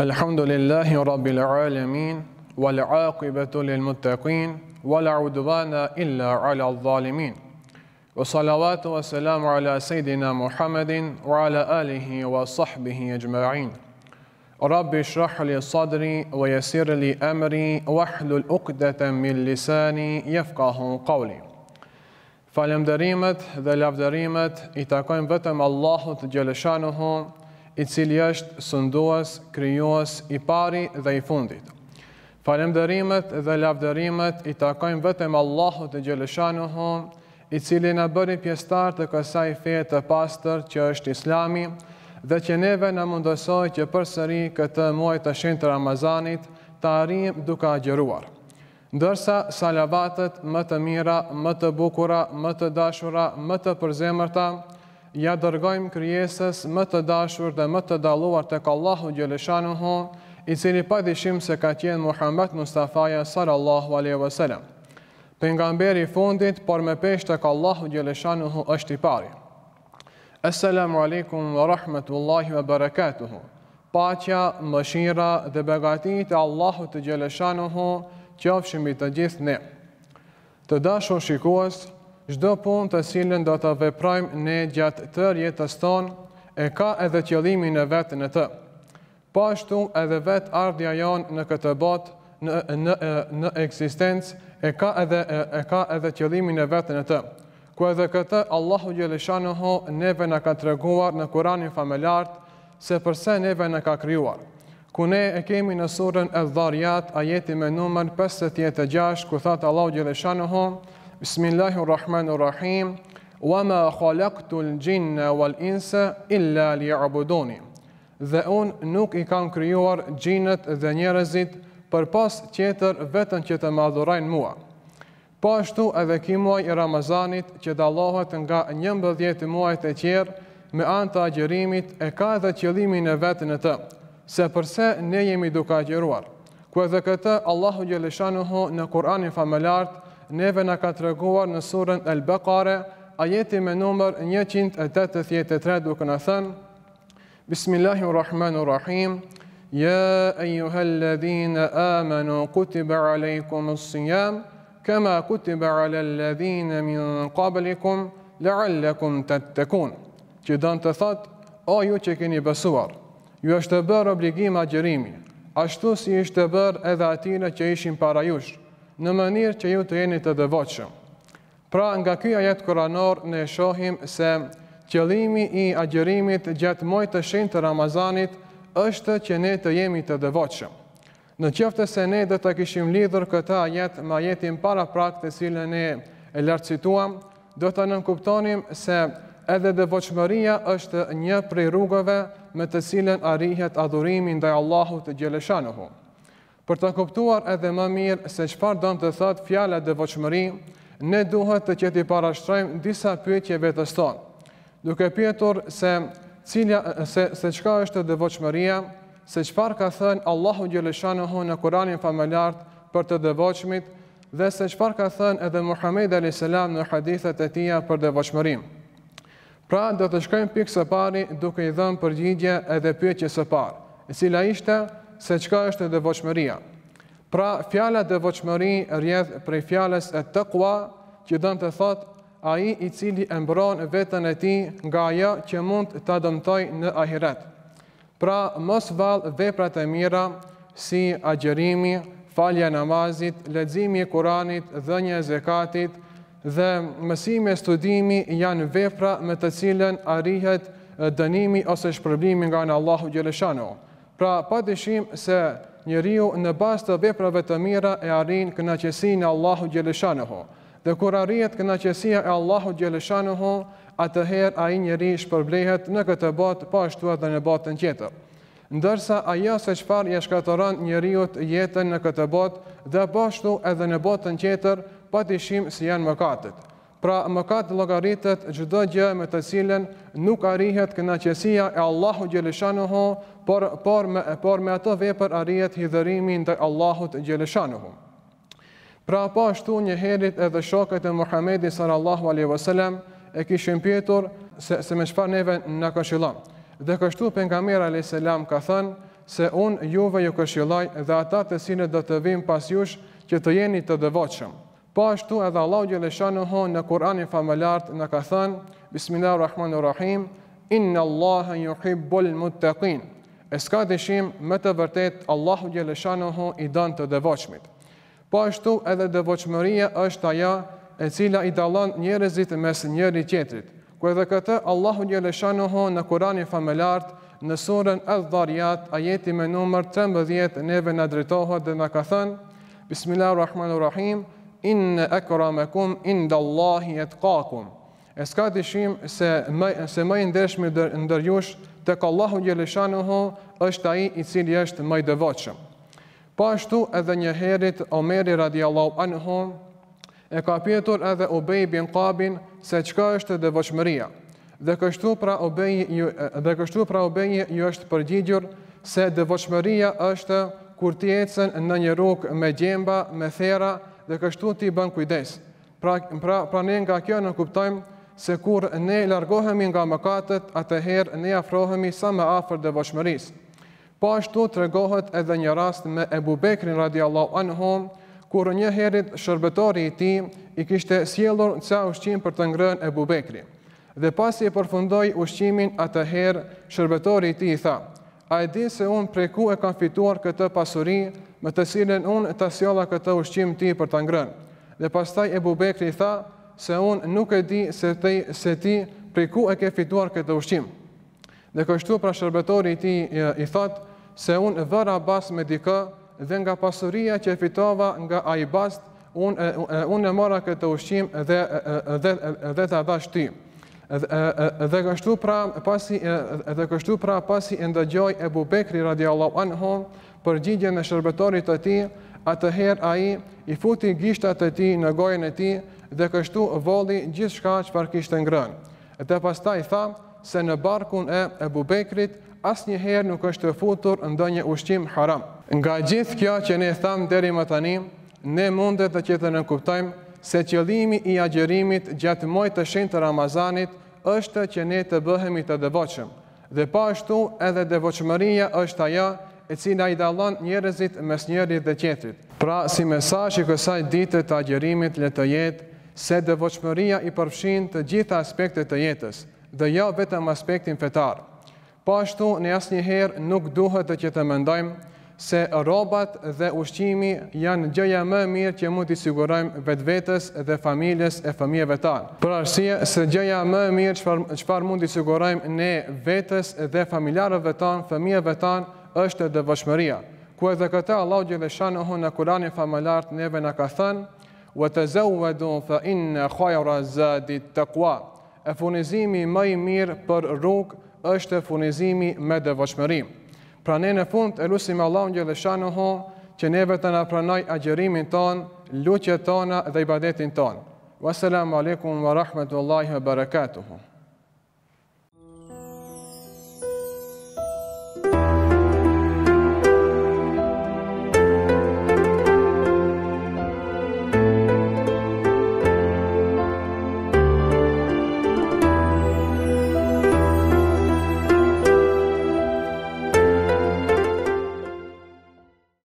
الحمد لله رب العالمين والعاقبة للمتقين ولا عدوان إلا على الظالمين وصلوات وسلام على سيدنا محمد وعلى آله وصحبه أجمعين رب اشرح لي صدري ويسر لي أمري واحلل عقدة من لساني يفقه قولي Falemderimet ذا lavderimet i بتم الله Allahut xhaleshanuhu, i cili është sënduas, kryuas, i pari dhe i fundit. Falemderimet dhe lavderimet i takojmë vetëm Allahu të gjelëshanu i cili në bëri pjestar të kësaj fejë të pastër që është islami, dhe që neve në mundësoj që për sëri këtë muaj të shenë të Ramazanit, të arim duka gjëruar. Ndërsa salavatet më të mira, më të bukura, më të dashura, më të përzemërta, ja dërgojmë kryesës më të dashur dhe më të daluar të kallahu gjeleshanu ho, i cili pa dhishim se ka tjenë Muhammed Mustafaja sallallahu aleyhi vësallam. Për nga mberi fundit, por me pesh të kallahu gjeleshanu ho është i pari. Assalamu alaikum wa rahmetullahi wa barakatuhu. Pacja, mëshira dhe begatit e Allahu të gjeleshanu ho, qofshimi të gjithë ne. Të dashur shikuasë, Shdo pun të silën do të veprajmë ne gjatë të jetës tonë, e ka edhe qëllimin e vetë në të. Pashtu po edhe vetë ardhja janë në këtë botë, në, në, në eksistencë, e ka edhe, e, ka edhe qëllimin e vetë në të. Ku edhe këtë, Allahu Gjelishanoho neve në ka të reguar në kuranin familartë, se përse neve në ka kryuar. Ku ne e kemi në surën e dharjat, ajeti me numër 56, ku thatë Allahu Gjelishanoho, Bismillahirrahmanirrahim. Wa ma khalaqtu al-jinna wal-insa illa li'abuduni. Dhe un nuk i kam krijuar xhinët dhe njerëzit për pas tjetër vetëm që të më adhurojnë mua. Po ashtu edhe ky muaj i Ramazanit që dallohet nga 11 muajt e tjerë me anë të agjërimit e ka edhe qëllimin e vet në të, se përse ne jemi duke agjëruar. Ku edhe këtë Allahu xhaleshanuhu në Kur'anin famëlart neve në ka të reguar në surën El Beqare, ajeti me numër 183 duke në thënë, Bismillahirrahmanirrahim, Ja, ejuhel ladhina amanu, kutiba alejkum s'jam, kama kutiba ala ladhina min qablikum, leallekum të të kun. Që dënë të thëtë, o ju që keni besuar, ju është të bërë obligima gjërimi, ashtu si është të bërë edhe atina që ishin para jushë, në mënirë që ju të jeni të dëvoqëm. Pra, nga kjo ajet kuranor në shohim se qëlimi i agjërimit gjatë moj të shenë të Ramazanit është që ne të jemi të dëvoqëm. Në qëftë se ne dhe të kishim lidhur këta ajet, ma jetim para prak të cilën ne e lartësituam, do të nënkuptonim se edhe dëvoqëmëria është një prej rrugëve me të cilën arihet adhurimin dhe Allahu të gjeleshanuhu. Për të kuptuar edhe më mirë se qëpar dëmë të thëtë fjale dhe voqëmëri, ne duhet të kjeti parashtrojmë disa pyetje vetës tonë, duke pjetur se, cilja, se, se qka është dhe voqëmëria, se qëpar ka thënë Allahu Gjeleshanohu në Kuranin Familjartë për të dhe voqëmit, dhe se qëpar ka thënë edhe Muhammed A.S. në hadithet e tia për dhe voqëmërim. Pra, do të shkojmë pikë së pari duke i dhëmë përgjigje edhe pyetje së parë, e cila ishte, se çka është devotshmëria. Pra, fjala devotshmëri rrjedh prej fjalës e takwa, që do të thotë ai i cili e mbron veten e tij nga ajo që mund ta dëmtojë në ahiret. Pra, mos vall veprat e mira si agjërimi, falja namazit, leximi e Kuranit, dhënia e zakatit dhe mësimi e studimi janë vepra me të cilën arrihet dënimi ose shpërblimi nga Allahu xhaleshano. Pra, pa të shimë se njeriu në bas të veprave të mira e arrin këna qesi në Allahu Gjeleshanëho. Dhe kur arrijet këna e Allahu Gjeleshanëho, atëherë a i një shpërblehet në këtë botë pa po ashtu edhe në botën tjetër. Ndërsa a ja se qëpar i ashkatoran një jetën në këtë botë dhe pa po ashtu edhe në botën tjetër, pa të shimë si janë mëkatët. Pra mëkat logaritet gjithë dhe gjë me të cilën nuk arrihet këna e Allahu Gjeleshanëho, por por me por me ato vepër arrihet hidhërimi ndaj Allahut gjeleshanuhu. Pra po ashtu një herë edhe shokët e Muhamedit sallallahu alaihi wasallam e kishin pyetur se se me çfarë neve na këshillon. Dhe kështu pejgamberi alayhis salam ka thënë se un juve ju këshilloj dhe ata të sinë do të vinë pas jush që të jeni të devotshëm. Po ashtu edhe Allahu xhaleshanuhu në Kur'anin famëlar na ka thënë Bismillahirrahmanirrahim. Inna Allaha yuhibbul muttaqin e s'ka dëshim më të vërtet Allahu Gjeleshanohu i dan të dëvoqmit. Po ashtu edhe dëvoqmëria është aja e cila i dalon njerëzit mes njëri tjetrit, ku edhe këtë Allahu Gjeleshanohu në Kurani Familart në surën edhe dharjat, ajeti me numër 13 neve në dretohet dhe në ka thënë, Bismillahirrahmanirrahim, inë e kum, inë Allahi e të kakum. E s'ka të se më, se më ndërshmi ndër të ka Allahu Gjeleshanuhu është aji i cili është më i Po ashtu edhe një herit Omeri radiallahu anhu e ka pjetur edhe Ubej bin Kabin se qka është dëvoqëmëria. Dhe kështu pra Ubej dhe kështu pra Ubej ju është përgjigjur se dëvoqëmëria është kur ti ecën në një rrugë me gjemba, me thera dhe kështu ti bën kujdes. Pra, pra, pra ne nga kjo në kuptojmë se kur ne largohemi nga mëkatët, atëherë ne afrohemi sa më afer dhe voshmëris. Po ashtu të regohet edhe një rast me Ebu Bekrin radiallahu anhu, kur një herë shërbetori i ti i kishte sjellur ca ushqim për të ngrën Ebu bubekri. Dhe pasi e përfundoj ushqimin atëherë, shërbetori i ti i tha, a e di se unë prej ku e kam fituar këtë pasuri, me të silen unë të sjolla këtë ushqim ti për të ngrën. Dhe pastaj Ebu Bekri i tha, se unë nuk e di se, te, se ti prej ku e ke fituar këtë ushqim. Dhe kështu pra shërbetori ti i, i thot se unë vëra bas me dikë dhe nga pasuria që e fitova nga a bast, unë e, unë e mora këtë ushqim dhe, dhe, dhe, ta të ti. Dhe kështu pra pasi dhe kështu pra pasi e ndëgjoj e bubekri radiallahu anhu për gjigje në shërbetorit të ti, atëherë ai i i futi gishtat të ti në gojën e ti, dhe kështu voli gjithë shka që parë kishtë ngrënë. Dhe pas ta i tha se në barkun e e bubekrit asë njëherë nuk është të futur ndë një ushqim haram. Nga gjithë kjo që ne thamë deri më tani, ne mundet të qëtë në kuptojmë se qëlimi i agjerimit gjatë moj të shenë të Ramazanit është që ne të bëhemi të dëvoqëm. Dhe pa ështu edhe dëvoqëmëria është aja e cila i dalon njërezit mes njërit dhe qetit. Pra, si mesaj që kësaj ditë të agjerimit le të jetë se devotshmëria i përfshin të gjitha aspektet të jetës dhe jo vetëm aspektin fetar. Po ashtu ne asnjëherë nuk duhet të që të mendojmë se rrobat dhe ushqimi janë gjëja më e mirë që mund të sigurojmë vetvetes dhe familjes e fëmijëve tanë. Për arsia, se gjëja më e mirë çfarë mund të sigurojmë ne vetes dhe familjarëve tanë, fëmijëve tanë është devotshmëria. Ku edhe këtë Allahu xhëlal shanohu në Kur'anin famëlar të neve na ka thënë wa tazawwadu fa inna khajra zadi at-taqwa. E funizimi më i mirë për rrug është e funizimi me devotshmëri. Pra ne në fund e Allah Allahun dhe ho, që ne vetëm na pranoj agjërimin ton, lutjet tona dhe ibadetin ton. Wassalamu alaikum wa rahmatullahi wa barakatuh.